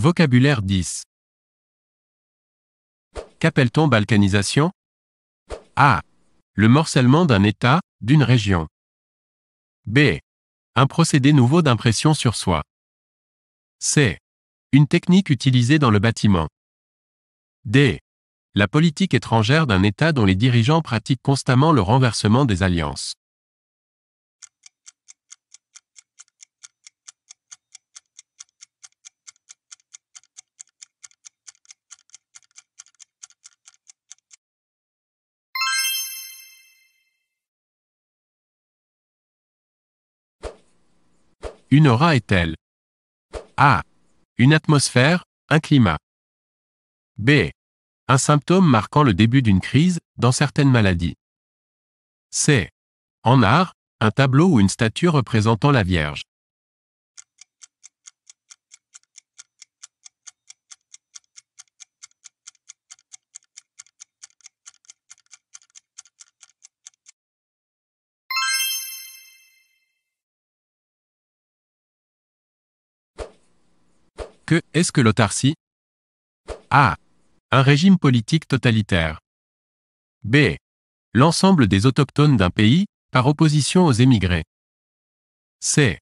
Vocabulaire 10. Qu'appelle-t-on balkanisation A. Le morcellement d'un État, d'une région. B. Un procédé nouveau d'impression sur soi. C. Une technique utilisée dans le bâtiment. D. La politique étrangère d'un État dont les dirigeants pratiquent constamment le renversement des alliances. Une aura est-elle A. Une atmosphère, un climat. B. Un symptôme marquant le début d'une crise, dans certaines maladies. C. En art, un tableau ou une statue représentant la Vierge. Que est-ce que l'autarcie A. Un régime politique totalitaire. B. L'ensemble des autochtones d'un pays, par opposition aux émigrés. C.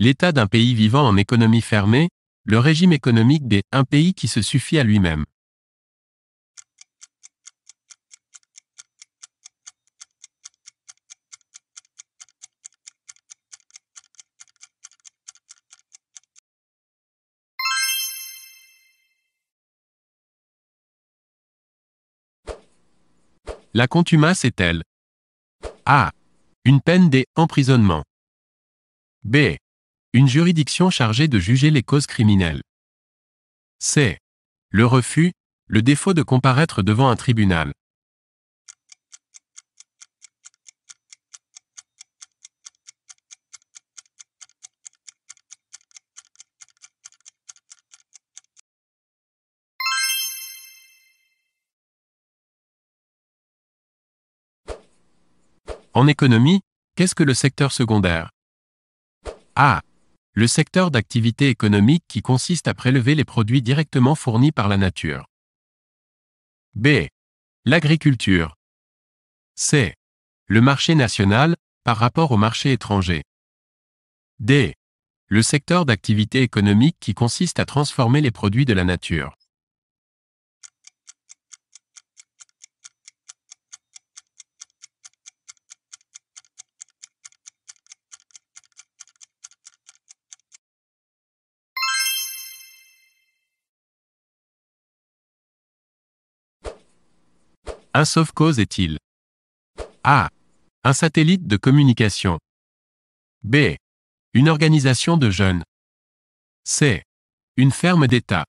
L'état d'un pays vivant en économie fermée, le régime économique des un pays qui se suffit à lui-même. La contumace est-elle A. Une peine des emprisonnements. B. Une juridiction chargée de juger les causes criminelles. C. Le refus, le défaut de comparaître devant un tribunal. En économie, qu'est-ce que le secteur secondaire A. Le secteur d'activité économique qui consiste à prélever les produits directement fournis par la nature. B. L'agriculture. C. Le marché national, par rapport au marché étranger. D. Le secteur d'activité économique qui consiste à transformer les produits de la nature. Un sauf cause est-il A. Un satellite de communication. B. Une organisation de jeunes. C. Une ferme d'État.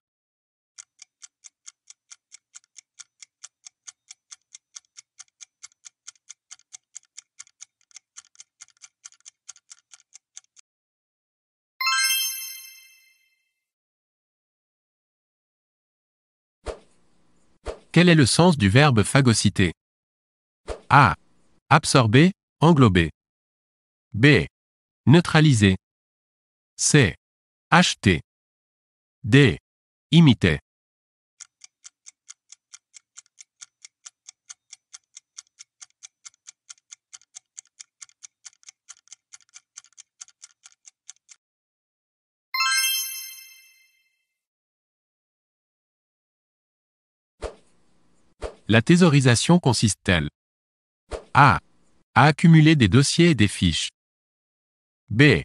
Quel est le sens du verbe phagocyter A. Absorber, englober. B. Neutraliser. C. Acheter. D. Imiter. La thésaurisation consiste-t-elle A. À accumuler des dossiers et des fiches. B.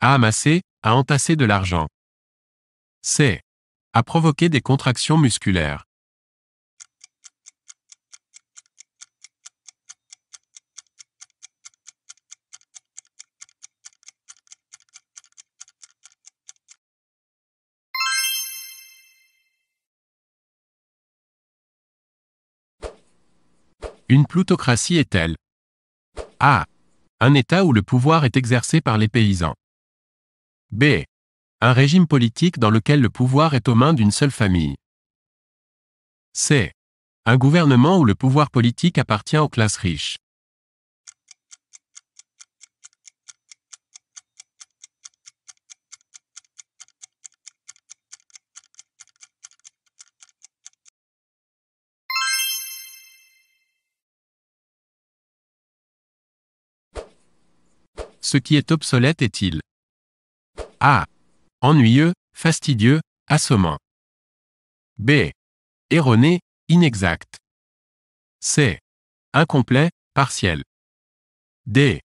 À amasser, à entasser de l'argent. C. À provoquer des contractions musculaires. Une plutocratie est-elle A. Un État où le pouvoir est exercé par les paysans. B. Un régime politique dans lequel le pouvoir est aux mains d'une seule famille. C. Un gouvernement où le pouvoir politique appartient aux classes riches. ce qui est obsolète est-il A. Ennuyeux, fastidieux, assommant. B. Erroné, inexact. C. Incomplet, partiel. D.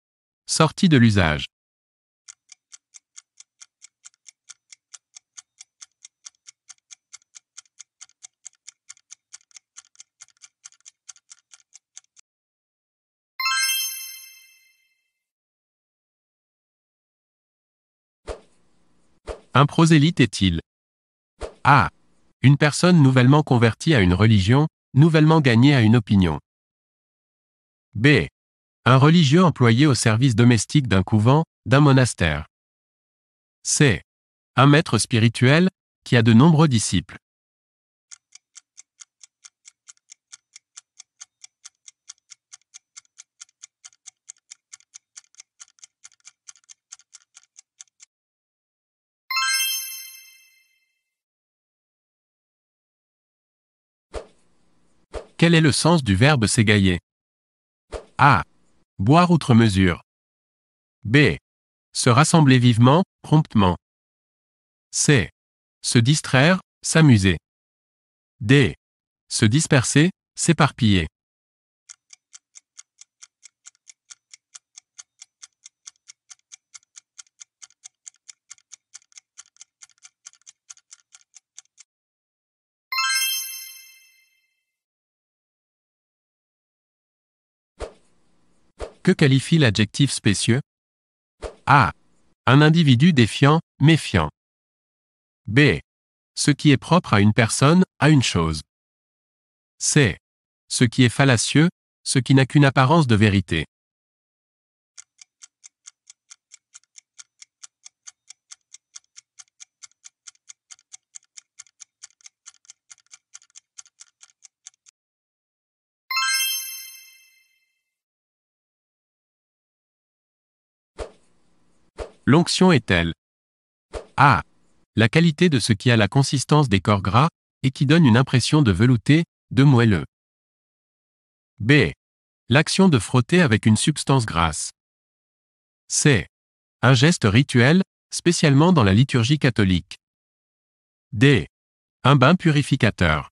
Sorti de l'usage. Un prosélyte est-il A. Une personne nouvellement convertie à une religion, nouvellement gagnée à une opinion. B. Un religieux employé au service domestique d'un couvent, d'un monastère. C. Un maître spirituel, qui a de nombreux disciples. Quel est le sens du verbe s'égailler A. Boire outre mesure. B. Se rassembler vivement, promptement. C. Se distraire, s'amuser. D. Se disperser, s'éparpiller. Que qualifie l'adjectif spécieux A. Un individu défiant, méfiant. B. Ce qui est propre à une personne, à une chose. C. Ce qui est fallacieux, ce qui n'a qu'une apparence de vérité. L'onction est elle A. La qualité de ce qui a la consistance des corps gras, et qui donne une impression de velouté, de moelleux. B. L'action de frotter avec une substance grasse. C. Un geste rituel, spécialement dans la liturgie catholique. D. Un bain purificateur.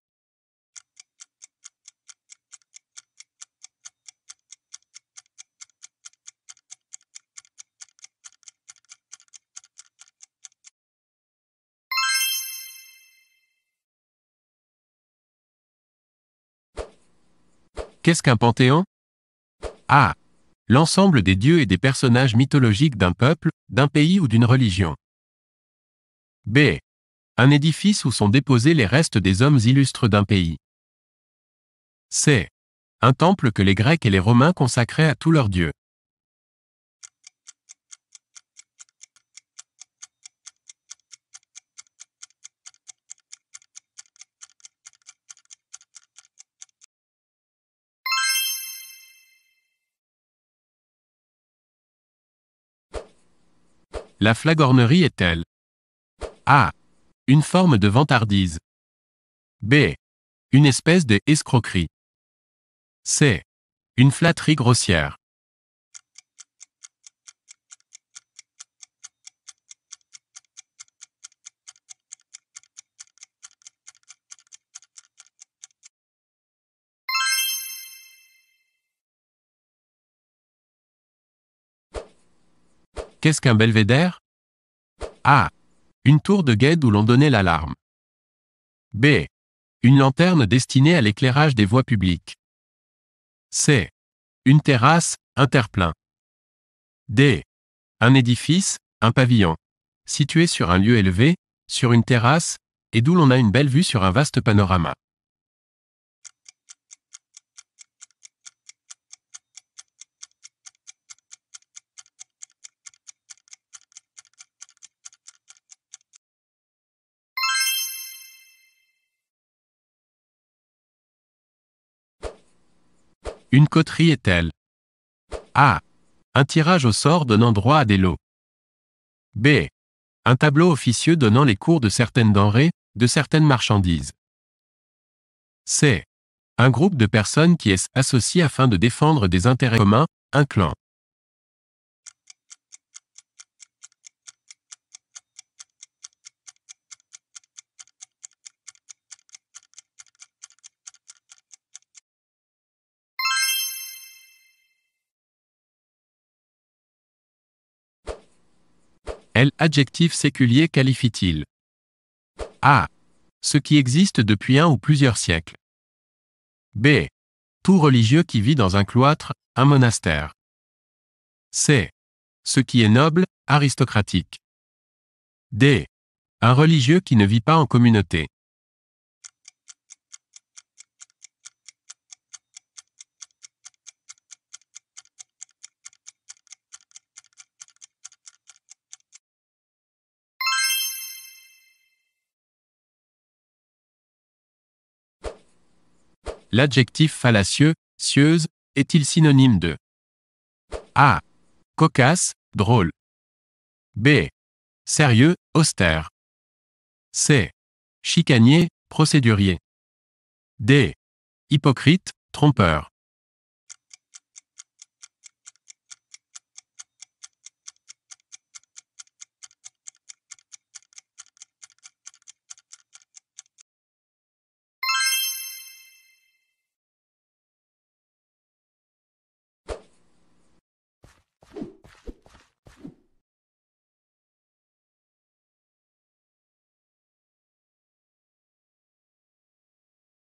Qu'est-ce qu'un panthéon A. L'ensemble des dieux et des personnages mythologiques d'un peuple, d'un pays ou d'une religion. B. Un édifice où sont déposés les restes des hommes illustres d'un pays. C. Un temple que les Grecs et les Romains consacraient à tous leurs dieux. La flagornerie est-elle A. Une forme de vantardise. B. Une espèce de escroquerie. C. Une flatterie grossière. Qu'est-ce qu'un belvédère A. Une tour de guet où l'on donnait l'alarme. B. Une lanterne destinée à l'éclairage des voies publiques. C. Une terrasse, un terre-plein. D. Un édifice, un pavillon. Situé sur un lieu élevé, sur une terrasse, et d'où l'on a une belle vue sur un vaste panorama. Une coterie est-elle A. Un tirage au sort donnant droit à des lots. B. Un tableau officieux donnant les cours de certaines denrées, de certaines marchandises. C. Un groupe de personnes qui est associé afin de défendre des intérêts communs, un clan. L. Adjectif séculier qualifie-t-il A. Ce qui existe depuis un ou plusieurs siècles. B. Tout religieux qui vit dans un cloître, un monastère. C. Ce qui est noble, aristocratique. D. Un religieux qui ne vit pas en communauté. l'adjectif fallacieux, cieuse, est-il synonyme de A. Cocasse, drôle. B. Sérieux, austère. C. Chicanier, procédurier. D. Hypocrite, trompeur.